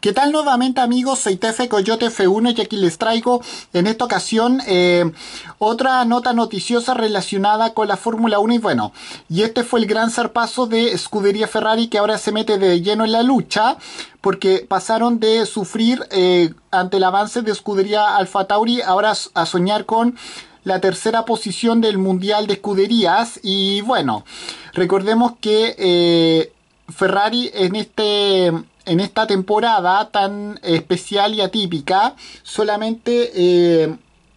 ¿Qué tal nuevamente amigos? Soy Tefe Coyote F1 y aquí les traigo en esta ocasión eh, otra nota noticiosa relacionada con la Fórmula 1 y bueno, y este fue el gran zarpazo de Scuderia Ferrari que ahora se mete de lleno en la lucha porque pasaron de sufrir eh, ante el avance de Scuderia Alfa Tauri ahora a soñar con la tercera posición del Mundial de Escuderías y bueno, recordemos que... Eh, Ferrari en este en esta temporada tan especial y atípica, solamente, eh,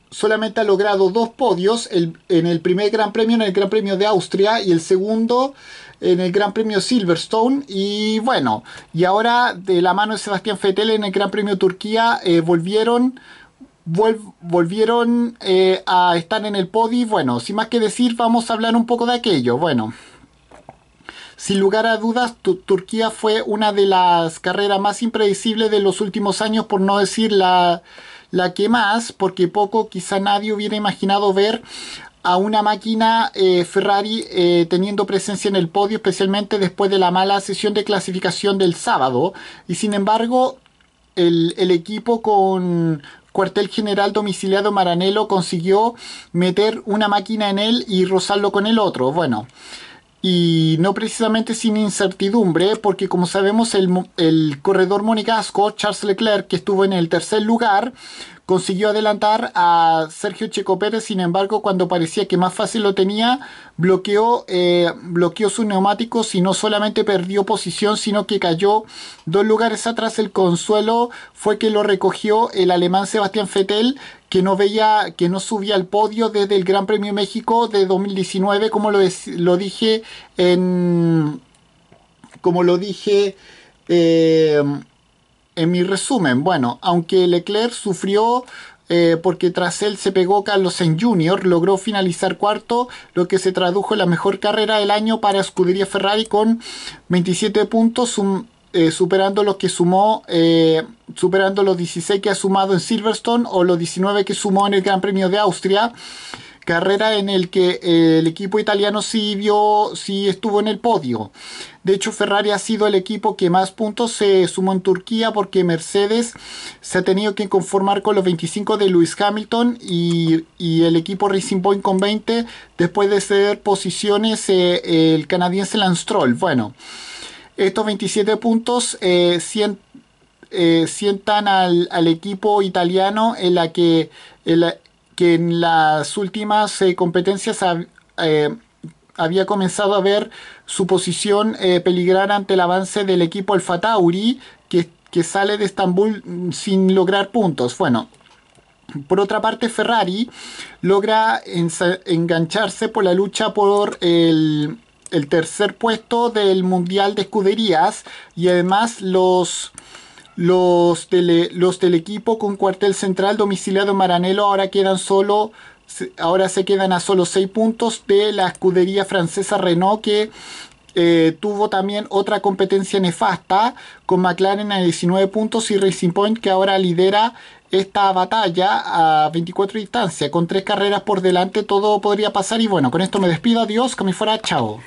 solamente ha logrado dos podios en el primer Gran Premio, en el Gran Premio de Austria, y el segundo en el Gran Premio Silverstone. Y bueno, y ahora de la mano de Sebastián Fetel en el Gran Premio Turquía eh, volvieron volvieron eh, a estar en el podio Y Bueno, sin más que decir, vamos a hablar un poco de aquello. Bueno. Sin lugar a dudas, Turquía fue una de las carreras más impredecibles de los últimos años, por no decir la, que más, porque poco quizá nadie hubiera imaginado ver a una máquina eh, Ferrari eh, teniendo presencia en el podio, especialmente después de la mala sesión de clasificación del sábado. Y sin embargo, el, el equipo con, cuartel general domiciliado Maranello consiguió meter una máquina en él y rozarlo con el otro. Bueno, y no precisamente sin incertidumbre, porque como sabemos el, el corredor monegasco Charles Leclerc, que estuvo en el tercer lugar, consiguió adelantar a Sergio Checo Pérez, sin embargo, cuando parecía que más fácil lo tenía, eh, bloqueó, sus neumáticos y no solamente perdió posición, sino que cayó dos lugares atrás. El consuelo fue que lo recogió el alemán Sebastián Fettel, que no veía, que no subía al podio desde el Gran Premio México de 2019, como lo, lo dije en... como lo dije... Eh, en mi resumen, bueno, aunque Leclerc sufrió eh, porque tras él se pegó Carlos en Junior, logró finalizar cuarto, lo que se tradujo en la mejor carrera del año para Scuderia Ferrari con 27 puntos, eh, eh, superando los que sumó, superando los 16 que ha sumado en Silverstone o los 19 que sumó en el Gran Premio de Austria carrera en el que eh, el equipo italiano sí vio, sí estuvo en el podio. De hecho, Ferrari ha sido el equipo que más puntos se sumó en Turquía porque Mercedes se ha tenido que conformar con los 25 de Lewis Hamilton y, el equipo Racing Point con 20 después de ceder posiciones eh, el canadiense Lance Stroll. Bueno, estos 27 puntos eh, sientan al, equipo italiano en la que que en las últimas eh, competencias eh, había comenzado a ver su posición eh, peligrar ante el avance del equipo Alfa Tauri, que, que sale de Estambul mm, sin lograr puntos. Bueno, por otra parte, Ferrari logra engancharse por la lucha por el, tercer puesto del Mundial de Escuderías y además los los, del equipo con cuartel central domiciliado en Maranelo ahora quedan solo ahora se quedan a solo 6 puntos de la escudería francesa Renault que eh, tuvo también otra competencia nefasta con McLaren a 19 puntos y Racing Point que ahora lidera esta batalla a 24 distancia con tres carreras por delante todo podría pasar y bueno con esto me despido adiós que me fuera chao